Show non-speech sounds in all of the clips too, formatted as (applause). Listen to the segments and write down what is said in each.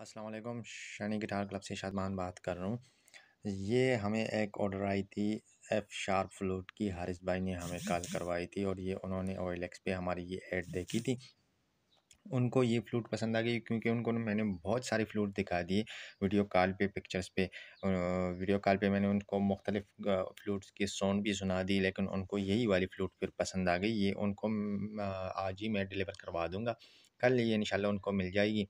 अस्सलाम Shani guitar club से शादमान बात कर रहा हूँ ये हमें एक ऑर्डर आई थी एफ़ शार्प फ्लूट की हारिस भाई ने हमें कॉल करवाई थी और ये उन्होंने एक्स पे हमारी ये एड देखी थी उनको ये फ्लूट पसंद आ गई क्योंकि उनको मैंने बहुत सारे फ्लूट दिखा दिए वीडियो कॉल पे पिक्चर्स पे वीडियो कॉल पे मैंने उनको मुख्तलिफ फ्लूट्स के साउंड भी सुना दी लेकिन उनको यही वाली फ्लूट फिर पसंद आ गई ये उनको आज ही मैं डिलीवर करवा दूँगा कल ये इन उनको मिल जाएगी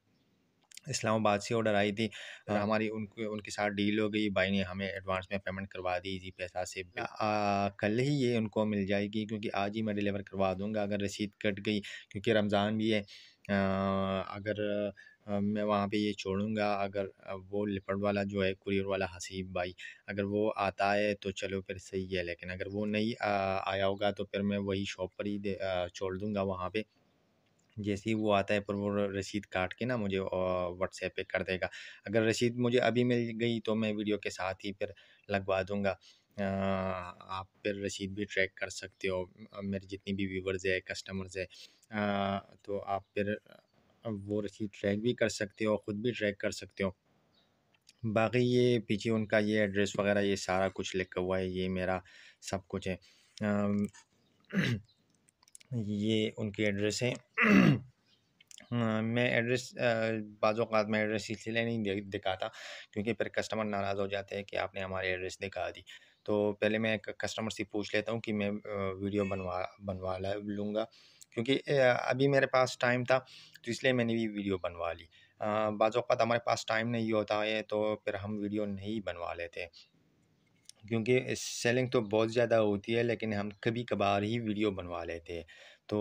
इस्लामाबाद से ऑर्डर आई थी और हाँ। हमारी उनके उनके साथ डील हो गई भाई ने हमें एडवांस में पेमेंट करवा दी जी पैसा से आ, हाँ। कल ही ये उनको मिल जाएगी क्योंकि आज ही मैं डिलीवर करवा दूंगा अगर रसीद कट गई क्योंकि रमज़ान भी है आ, अगर मैं वहाँ पे ये छोड़ूंगा अगर वो लिपट वाला जो है कुरियर वाला हसीब भाई अगर वो आता है तो चलो फिर सही है लेकिन अगर वो नहीं आ, आया होगा तो फिर मैं वही शॉप पर ही छोड़ दूँगा वहाँ पर जैसे ही वो आता है पर वो रसीद काट के ना मुझे व्हाट्सएप पे कर देगा अगर रसीद मुझे अभी मिल गई तो मैं वीडियो के साथ ही फिर लगवा दूँगा आप फिर रसीद भी ट्रैक कर सकते हो मेरे जितनी भी व्यूवर्स है कस्टमर्स है तो आप फिर वो रसीद ट्रैक भी कर सकते हो ख़ुद भी ट्रैक कर सकते हो बाकी ये पीछे उनका ये एड्रेस वगैरह ये सारा कुछ लिखा हुआ है ये मेरा सब कुछ है (clears throat) ये उनकी एड्रेस है (clears throat) हाँ, मैं एड्रेस बाज़ात में मैं एड्रेस इसलिए नहीं दिखाता क्योंकि फिर कस्टमर नाराज़ हो जाते हैं कि आपने हमारी एड्रेस दिखा दी तो पहले मैं कस्टमर से पूछ लेता हूँ कि मैं वीडियो बनवा बनवा लूँगा क्योंकि अभी मेरे पास टाइम था तो इसलिए मैंने भी वीडियो बनवा ली बाज़ तो हमारे पास टाइम नहीं होता है तो फिर हम वीडियो नहीं बनवा लेते क्योंकि सेलिंग तो बहुत ज़्यादा होती है लेकिन हम कभी कभार ही वीडियो बनवा लेते हैं तो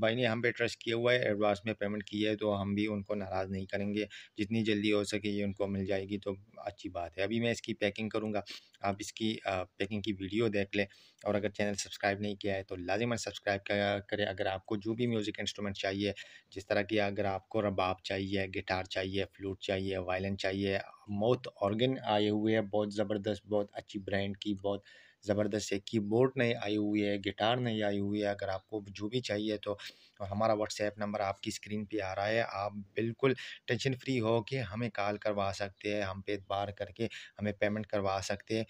भाई ने हम पे ट्रस्ट किया हुआ है एडवांस में पेमेंट की है तो हम भी उनको नाराज़ नहीं करेंगे जितनी जल्दी हो सके ये उनको मिल जाएगी तो अच्छी बात है अभी मैं इसकी पैकिंग करूँगा आप इसकी पैकिंग की वीडियो देख लें और अगर चैनल सब्सक्राइब नहीं किया है तो लाजिमन सब्सक्राइब करें अगर आपको जो भी म्यूज़िक इंस्ट्रूमेंट चाहिए जिस तरह की अगर आपको रबाब चाहिए गिटार चाहिए फ्लूट चाहिए वायलिन चाहिए माउथ ऑर्गन आए हुए हैं बहुत ज़बरदस्त बहुत अच्छी ब्रांड की बहुत ज़बरदस्त है कीबोर्ड नहीं आई हुई है गिटार नहीं आई हुई है अगर आपको जो भी चाहिए तो हमारा व्हाट्सएप नंबर आपकी स्क्रीन पे आ रहा है आप बिल्कुल टेंशन फ्री हो के हमें कॉल करवा सकते हैं हम पे बार करके हमें पेमेंट करवा सकते हैं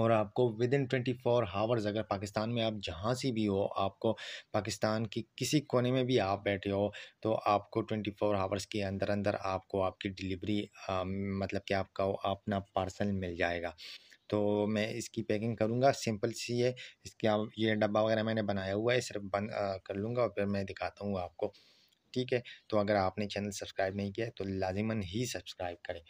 और आपको within twenty four hours अगर पाकिस्तान में आप जहाँ से भी हो आपको पाकिस्तान के किसी कोने में भी आप बैठे हो तो आपको ट्वेंटी फोर हावर्स के अंदर अंदर आपको आपकी डिलीवरी मतलब कि आपका अपना पार्सल मिल जाएगा तो मैं इसकी पैकिंग करूँगा सिंपल सी है इसका ये डब्बा वगैरह मैंने बनाया हुआ है सिर्फ बंद कर लूँगा और फिर मैं दिखाता हूँ आपको ठीक है तो अगर आपने चैनल सब्सक्राइब नहीं किया है तो लाजिमन ही सब्सक्राइब करें